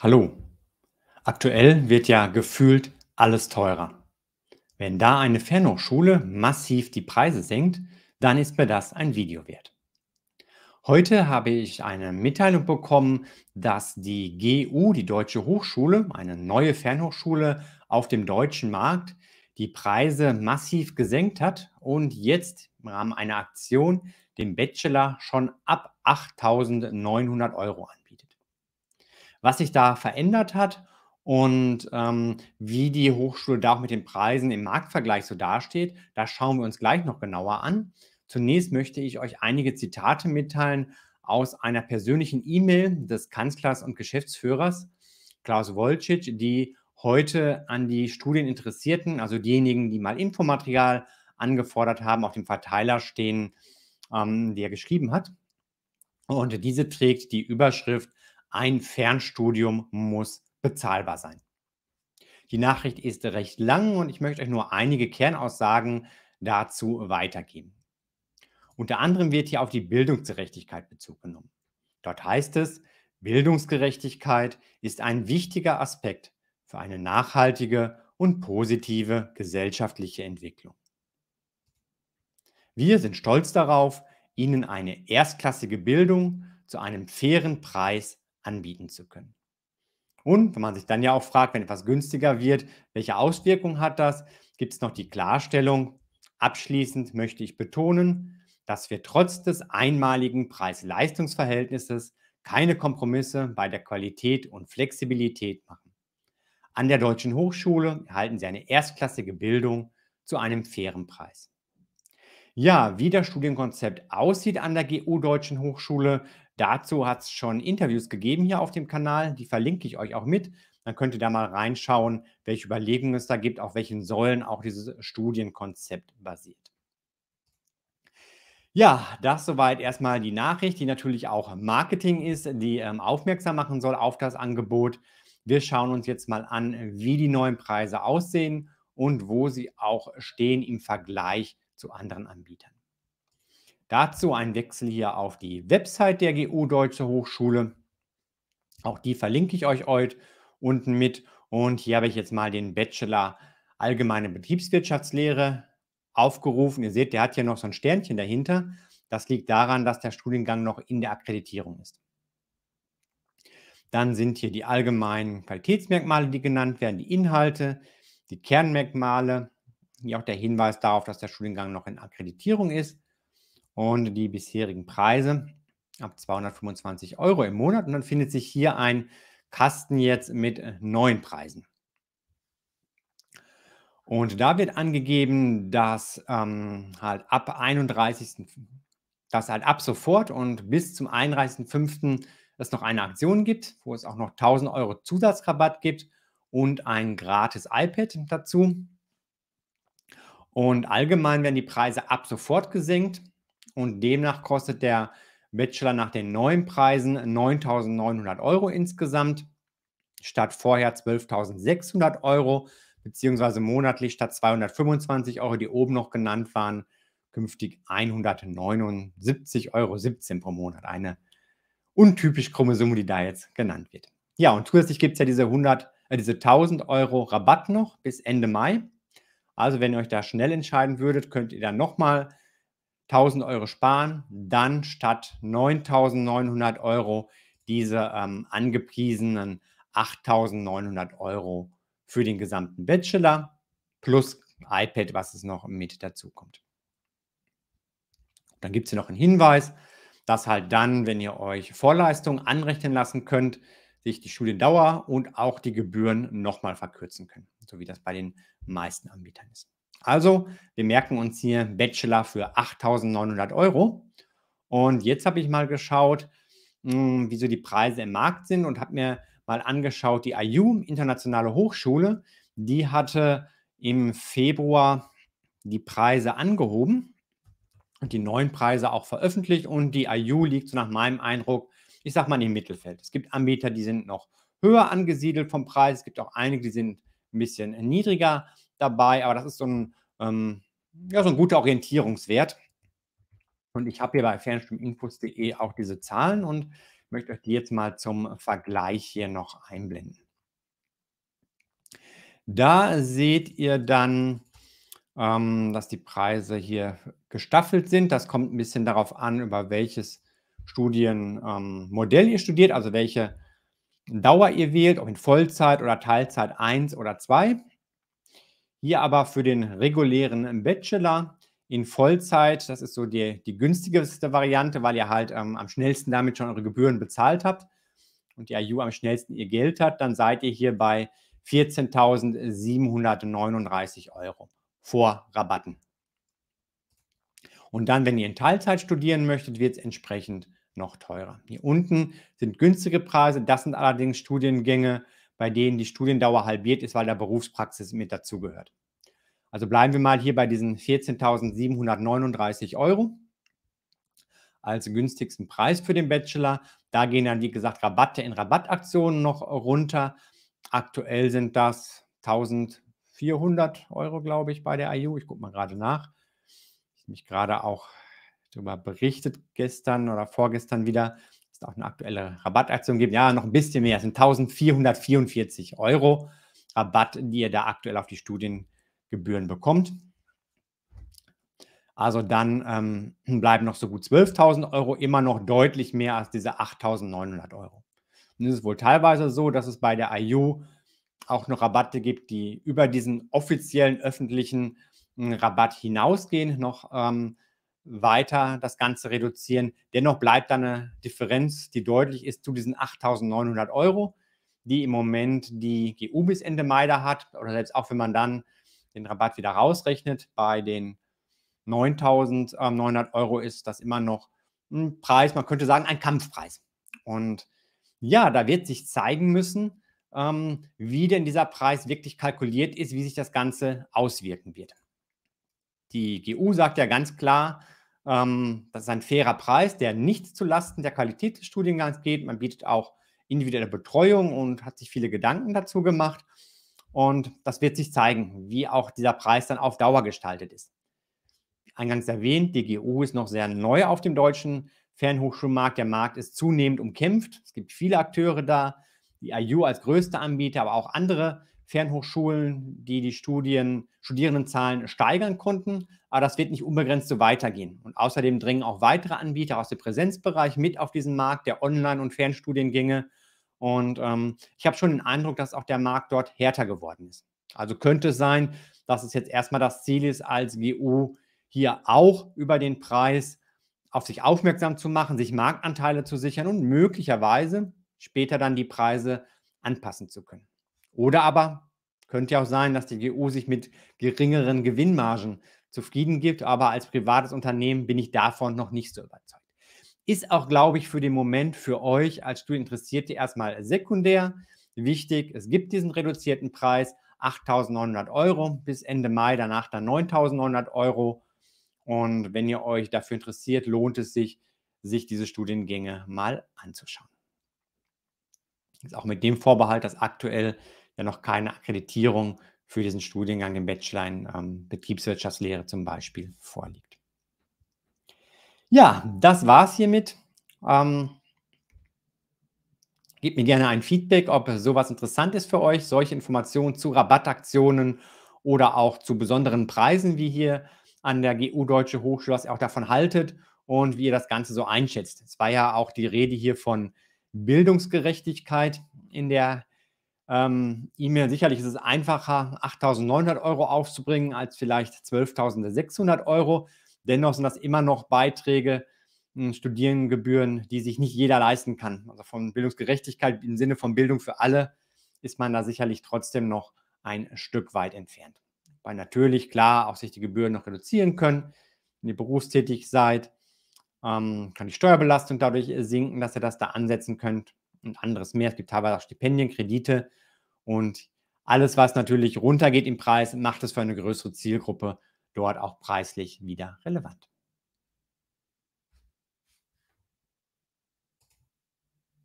Hallo. Aktuell wird ja gefühlt alles teurer. Wenn da eine Fernhochschule massiv die Preise senkt, dann ist mir das ein Video wert. Heute habe ich eine Mitteilung bekommen, dass die GU, die Deutsche Hochschule, eine neue Fernhochschule auf dem deutschen Markt, die Preise massiv gesenkt hat und jetzt im Rahmen einer Aktion den Bachelor schon ab 8.900 Euro an was sich da verändert hat und ähm, wie die Hochschule da auch mit den Preisen im Marktvergleich so dasteht, das schauen wir uns gleich noch genauer an. Zunächst möchte ich euch einige Zitate mitteilen aus einer persönlichen E-Mail des Kanzlers und Geschäftsführers Klaus Wolczyk, die heute an die Studieninteressierten, also diejenigen, die mal Infomaterial angefordert haben, auf dem Verteiler stehen, ähm, der geschrieben hat. Und diese trägt die Überschrift ein Fernstudium muss bezahlbar sein. Die Nachricht ist recht lang und ich möchte euch nur einige Kernaussagen dazu weitergeben. Unter anderem wird hier auf die Bildungsgerechtigkeit Bezug genommen. Dort heißt es, Bildungsgerechtigkeit ist ein wichtiger Aspekt für eine nachhaltige und positive gesellschaftliche Entwicklung. Wir sind stolz darauf, Ihnen eine erstklassige Bildung zu einem fairen Preis anbieten zu können. Und wenn man sich dann ja auch fragt, wenn etwas günstiger wird, welche Auswirkungen hat das, gibt es noch die Klarstellung. Abschließend möchte ich betonen, dass wir trotz des einmaligen Preis-Leistungs-Verhältnisses keine Kompromisse bei der Qualität und Flexibilität machen. An der Deutschen Hochschule erhalten Sie eine erstklassige Bildung zu einem fairen Preis. Ja, wie das Studienkonzept aussieht an der GU Deutschen Hochschule, Dazu hat es schon Interviews gegeben hier auf dem Kanal, die verlinke ich euch auch mit. Dann könnt ihr da mal reinschauen, welche Überlegungen es da gibt, auf welchen Säulen auch dieses Studienkonzept basiert. Ja, das soweit erstmal die Nachricht, die natürlich auch Marketing ist, die ähm, aufmerksam machen soll auf das Angebot. Wir schauen uns jetzt mal an, wie die neuen Preise aussehen und wo sie auch stehen im Vergleich zu anderen Anbietern. Dazu ein Wechsel hier auf die Website der GU Deutsche Hochschule. Auch die verlinke ich euch heute unten mit. Und hier habe ich jetzt mal den Bachelor Allgemeine Betriebswirtschaftslehre aufgerufen. Ihr seht, der hat hier noch so ein Sternchen dahinter. Das liegt daran, dass der Studiengang noch in der Akkreditierung ist. Dann sind hier die allgemeinen Qualitätsmerkmale, die genannt werden, die Inhalte, die Kernmerkmale, hier auch der Hinweis darauf, dass der Studiengang noch in Akkreditierung ist und die bisherigen Preise ab 225 Euro im Monat. Und dann findet sich hier ein Kasten jetzt mit äh, neuen Preisen. Und da wird angegeben, dass ähm, halt ab 31. dass halt ab sofort und bis zum 31.05. es noch eine Aktion gibt, wo es auch noch 1000 Euro Zusatzrabatt gibt und ein gratis iPad dazu. Und allgemein werden die Preise ab sofort gesenkt und demnach kostet der Bachelor nach den neuen Preisen 9.900 Euro insgesamt statt vorher 12.600 Euro beziehungsweise monatlich statt 225 Euro, die oben noch genannt waren, künftig 179,17 Euro pro Monat. Eine untypisch krumme Summe, die da jetzt genannt wird. Ja, und zusätzlich gibt es ja diese, 100, äh, diese 1000 Euro Rabatt noch bis Ende Mai. Also wenn ihr euch da schnell entscheiden würdet, könnt ihr dann nochmal 1000 Euro sparen, dann statt 9900 Euro diese ähm, angepriesenen 8900 Euro für den gesamten Bachelor plus iPad, was es noch mit dazu kommt. Dann gibt es hier noch einen Hinweis, dass halt dann, wenn ihr euch Vorleistungen anrechnen lassen könnt, sich die Studiendauer und auch die Gebühren nochmal verkürzen können, so wie das bei den meisten Anbietern ist. Also, wir merken uns hier Bachelor für 8.900 Euro. Und jetzt habe ich mal geschaut, mh, hm, wieso die Preise im Markt sind und habe mir mal angeschaut, die IU, Internationale Hochschule, die hatte im Februar die Preise angehoben und die neuen Preise auch veröffentlicht. Und die IU liegt so nach meinem Eindruck, ich sage mal, im Mittelfeld. Es gibt Anbieter, die sind noch höher angesiedelt vom Preis. Es gibt auch einige, die sind ein bisschen niedriger dabei, aber das ist so ein, ähm, ja, so ein guter Orientierungswert. Und ich habe hier bei fernstreaminfos.de auch diese Zahlen und möchte euch die jetzt mal zum Vergleich hier noch einblenden. Da seht ihr dann, ähm, dass die Preise hier gestaffelt sind. Das kommt ein bisschen darauf an, über welches Studienmodell ähm, ihr studiert, also welche Dauer ihr wählt, ob in Vollzeit oder Teilzeit 1 oder 2. Hier aber für den regulären Bachelor in Vollzeit. Das ist so die, die günstigste Variante, weil ihr halt ähm, am schnellsten damit schon eure Gebühren bezahlt habt und die IU am schnellsten ihr Geld hat. Dann seid ihr hier bei 14.739 Euro vor Rabatten. Und dann, wenn ihr in Teilzeit studieren möchtet, wird es entsprechend noch teurer. Hier unten sind günstige Preise, das sind allerdings Studiengänge, bei denen die Studiendauer halbiert ist, weil da Berufspraxis mit dazugehört. Also bleiben wir mal hier bei diesen 14.739 Euro als günstigsten Preis für den Bachelor. Da gehen dann, wie gesagt, Rabatte in Rabattaktionen noch runter. Aktuell sind das 1400 Euro, glaube ich, bei der IU. Ich gucke mal gerade nach. Ich habe mich gerade auch darüber berichtet gestern oder vorgestern wieder, es auch eine aktuelle Rabattaktion gibt. Ja, noch ein bisschen mehr. Es sind 1444 Euro Rabatt, die ihr da aktuell auf die Studiengebühren bekommt. Also dann ähm, bleiben noch so gut 12.000 Euro, immer noch deutlich mehr als diese 8.900 Euro. Und es ist wohl teilweise so, dass es bei der IU auch noch Rabatte gibt, die über diesen offiziellen öffentlichen hm, Rabatt hinausgehen, noch ähm, weiter das Ganze reduzieren. Dennoch bleibt da eine Differenz, die deutlich ist zu diesen 8.900 Euro, die im Moment die GU bis Ende Mai da hat. Oder selbst auch, wenn man dann den Rabatt wieder rausrechnet, bei den 9.900 Euro ist das immer noch ein Preis, man könnte sagen, ein Kampfpreis. Und ja, da wird sich zeigen müssen, ähm, wie denn dieser Preis wirklich kalkuliert ist, wie sich das Ganze auswirken wird. Die GU sagt ja ganz klar, ähm, das ist ein fairer Preis, der nicht zulasten der Qualität des Studiengangs geht. Man bietet auch individuelle Betreuung und hat sich viele Gedanken dazu gemacht. Und das wird sich zeigen, wie auch dieser Preis dann auf Dauer gestaltet ist. Eingangs erwähnt, die GU ist noch sehr neu auf dem deutschen Fernhochschulmarkt. Der Markt ist zunehmend umkämpft. Es gibt viele Akteure da, die IU als größter Anbieter, aber auch andere Fernhochschulen, die die Studien, Studierendenzahlen steigern konnten. Aber das wird nicht unbegrenzt so weitergehen. Und außerdem dringen auch weitere Anbieter aus dem Präsenzbereich mit auf diesen Markt der Online- und Fernstudiengänge. Und ähm, ich habe schon den Eindruck, dass auch der Markt dort härter geworden ist. Also könnte es sein, dass es jetzt erstmal das Ziel ist, als GU hier auch über den Preis auf sich aufmerksam zu machen, sich Marktanteile zu sichern und möglicherweise später dann die Preise anpassen zu können. Oder aber könnte ja auch sein, dass die GU sich mit geringeren Gewinnmargen zufrieden gibt, aber als privates Unternehmen bin ich davon noch nicht so überzeugt. Ist auch, glaube ich, für den Moment für euch als Studieninteressierte erstmal sekundär wichtig. Es gibt diesen reduzierten Preis, 8.900 Euro bis Ende Mai, danach dann 9.900 Euro. Und wenn ihr euch dafür interessiert, lohnt es sich, sich diese Studiengänge mal anzuschauen auch mit dem Vorbehalt, dass aktuell ja noch keine Akkreditierung für diesen Studiengang, den Bachelor in ähm, Betriebswirtschaftslehre zum Beispiel, vorliegt. Ja, das war's hiermit. Ähm, gebt mir gerne ein Feedback, ob sowas interessant ist für euch, solche Informationen zu Rabattaktionen oder auch zu besonderen Preisen, wie hier an der GU Deutsche Hochschule, was ihr auch davon haltet und wie ihr das Ganze so einschätzt. Es war ja auch die Rede hier von Bildungsgerechtigkeit in der ähm, E-Mail. Sicherlich ist es einfacher, 8.900 Euro aufzubringen als vielleicht 12.600 Euro. Dennoch sind das immer noch Beiträge, hm, Studierendengebühren, die sich nicht jeder leisten kann. Also von Bildungsgerechtigkeit im Sinne von Bildung für alle ist man da sicherlich trotzdem noch ein Stück weit entfernt. Weil natürlich, klar, auch sich die Gebühren noch reduzieren können, wenn ihr berufstätig seid ähm, kann die Steuerbelastung dadurch äh, sinken, dass ihr das da ansetzen könnt und anderes mehr. Es gibt teilweise auch Stipendien, Kredite und alles, was natürlich runtergeht im Preis, macht es für eine größere Zielgruppe dort auch preislich wieder relevant.